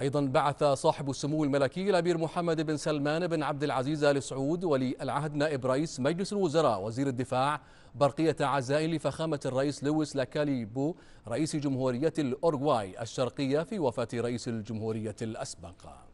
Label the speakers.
Speaker 1: أيضا بعث صاحب السمو الملكي الأمير محمد بن سلمان بن عبد العزيز آل سعود ولي العهد نائب رئيس مجلس الوزراء وزير الدفاع برقية عزاء لفخامة الرئيس لويس لاكاليبو رئيس جمهورية الأورغواي الشرقية في وفاة رئيس الجمهورية الأسبق